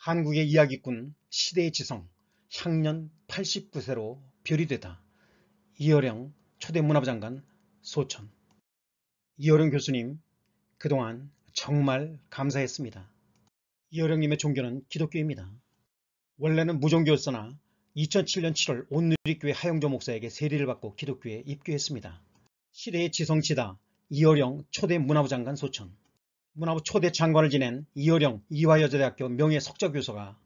한국의 이야기꾼 시대의 지성 향년 89세로 별이 되다 이어령 초대 문화부 장관 소천 이어령 교수님 그동안 정말 감사했습니다. 이어령님의 종교는 기독교입니다. 원래는 무종교였으나 2007년 7월 온누리교회 하영조 목사에게 세례를 받고 기독교에 입교했습니다. 시대의 지성치다 이어령 초대 문화부 장관 소천 문화부 초대 장관을 지낸 이어령 이화여자대학교 명예석좌교수가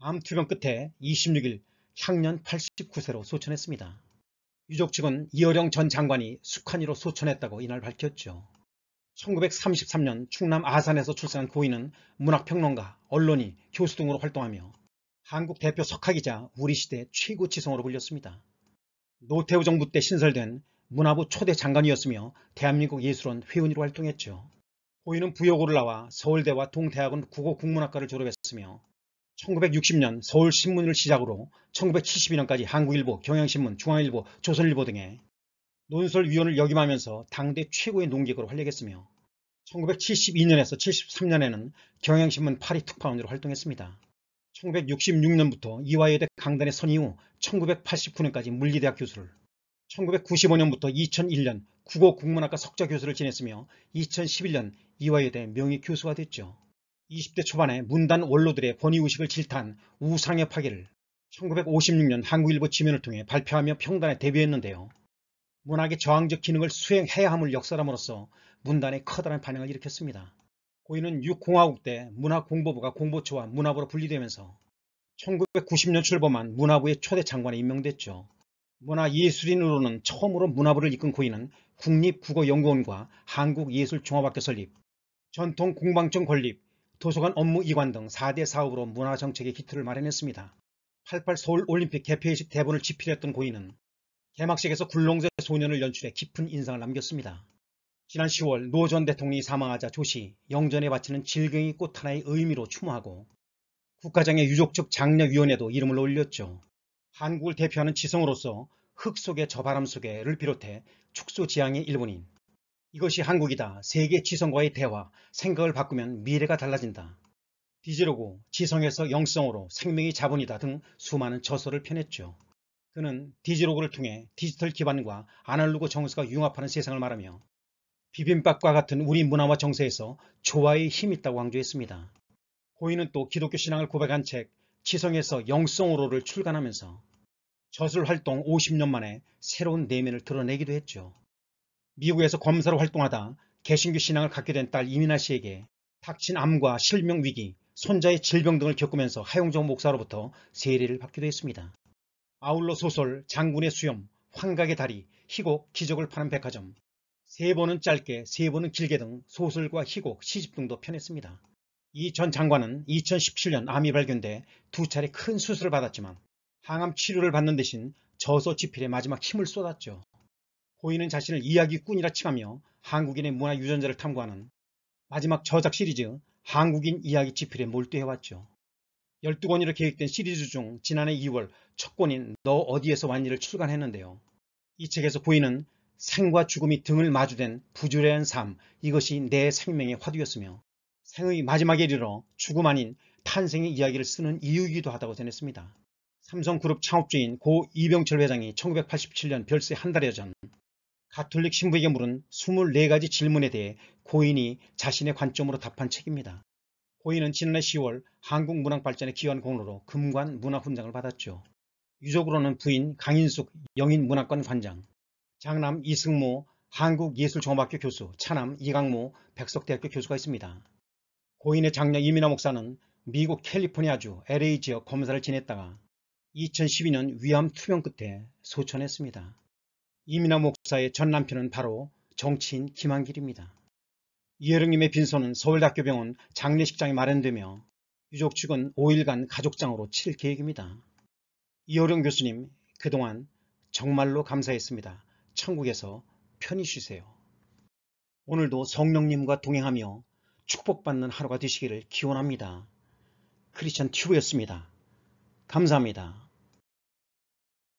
암투병 끝에 26일 향년 89세로 소천했습니다. 유족 측은 이어령 전 장관이 숙환이로 소천했다고 이날 밝혔죠. 1933년 충남 아산에서 출산한 고인은 문학평론가, 언론인, 교수 등으로 활동하며 한국 대표 석학이자 우리 시대 최고 지성으로 불렸습니다. 노태우 정부 때 신설된 문화부 초대 장관이었으며 대한민국 예술원 회원으로 활동했죠. 호인은 부여고를 나와 서울대와 동대학원 국어국문학과를 졸업했으며 1960년 서울신문을 시작으로 1972년까지 한국일보, 경향신문, 중앙일보, 조선일보 등의 논설위원을 역임하면서 당대 최고의 농객으로 활약했으며 1972년에서 73년에는 경향신문 파리 특파원으로 활동했습니다. 1966년부터 이화여대 강단에 선 이후 1989년까지 물리대학 교수를 1995년부터 2001년 국어국문학과 석좌 교수를 지냈으며 2011년 이화여대 명예교수가 됐죠. 20대 초반에 문단 원로들의 권위의식을 질타한 우상의 파괴를 1956년 한국일보 지면을 통해 발표하며 평단에 데뷔했는데요. 문학의 저항적 기능을 수행해야 함을 역사람으로서 문단에 커다란 반응을 일으켰습니다. 고인은 6공화국 때 문화공보부가 공보처와 문화부로 분리되면서 1990년 출범한 문화부의 초대 장관에 임명됐죠. 문화예술인으로는 처음으로 문화부를 이끈 고인은 국립국어연구원과 한국예술종합학교 설립, 전통 공방청 건립, 도서관 업무 이관 등 4대 사업으로 문화정책의 기틀을 마련했습니다. 88 서울올림픽 개폐식 대본을 집필했던 고인은 개막식에서 굴렁쇠 소년을 연출해 깊은 인상을 남겼습니다. 지난 10월 노 전 대통령이 사망하자 조씨 영전에 바치는 질경이 꽃 하나의 의미로 추모하고 국가장의 유족 측 장려위원회도 이름을 올렸죠. 한국을 대표하는 지성으로서 흙 속의 저바람 속에를 비롯해 축소지향의 일본인, 이것이 한국이다. 세계 지성과의 대화. 생각을 바꾸면 미래가 달라진다. 디지로고 지성에서 영성으로 생명이 자본이다 등 수많은 저서를 펴냈죠. 그는 디지로그를 통해 디지털 기반과 아날로그 정서가 융합하는 세상을 말하며 비빔밥과 같은 우리 문화와 정서에서 조화의 힘이 있다고 강조했습니다. 고인은 또 기독교 신앙을 고백한 책 지성에서 영성으로를 출간하면서 저술 활동 50년 만에 새로운 내면을 드러내기도 했죠. 미국에서 검사로 활동하다 개신교 신앙을 갖게 된 딸 이민아 씨에게 닥친 암과 실명 위기, 손자의 질병 등을 겪으면서 하용정 목사로부터 세례를 받기도 했습니다. 아울러 소설 장군의 수염, 환각의 다리, 희곡, 기적을 파는 백화점, 세 번은 짧게, 세 번은 길게 등 소설과 희곡, 시집 등도 편했습니다이 전 장관은 2017년 암이 발견돼 두 차례 큰 수술을 받았지만 항암 치료를 받는 대신 저서지필에 마지막 힘을 쏟았죠. 고인은 자신을 이야기꾼이라 칭하며 한국인의 문화 유전자를 탐구하는 마지막 저작 시리즈 한국인 이야기 집필에 몰두해왔죠. 12권으로 계획된 시리즈 중 지난해 2월 첫 권인 너 어디에서 왔니를 출간했는데요. 이 책에서 고인은 생과 죽음이 등을 마주된 부주레한 삶, 이것이 내 생명의 화두였으며 생의 마지막에 이르러 죽음 아닌 탄생의 이야기를 쓰는 이유이기도 하다고 전했습니다. 삼성그룹 창업주인 고 이병철 회장이 1987년 별세 한 달여 전 가톨릭 신부에게 물은 24가지 질문에 대해 고인이 자신의 관점으로 답한 책입니다. 고인은 지난해 10월 한국문학발전에 기여한 공로로 금관 문화훈장을 받았죠. 유족으로는 부인 강인숙 영인문학관 관장, 장남 이승모 한국예술종합학교 교수, 차남 이강모 백석대학교 교수가 있습니다. 고인의 장녀 이민아 목사는 미국 캘리포니아주 LA 지역 검사를 지냈다가 2012년 위암 투병 끝에 소천했습니다. 이민아 목사의 전 남편은 바로 정치인 김한길입니다. 이혜령님의 빈소는 서울대학교병원 장례식장이 마련되며 유족 측은 5일간 가족장으로 칠 계획입니다. 이호령 교수님 그동안 정말로 감사했습니다. 천국에서 편히 쉬세요. 오늘도 성령님과 동행하며 축복받는 하루가 되시기를 기원합니다. 크리스천 튜브였습니다. 감사합니다.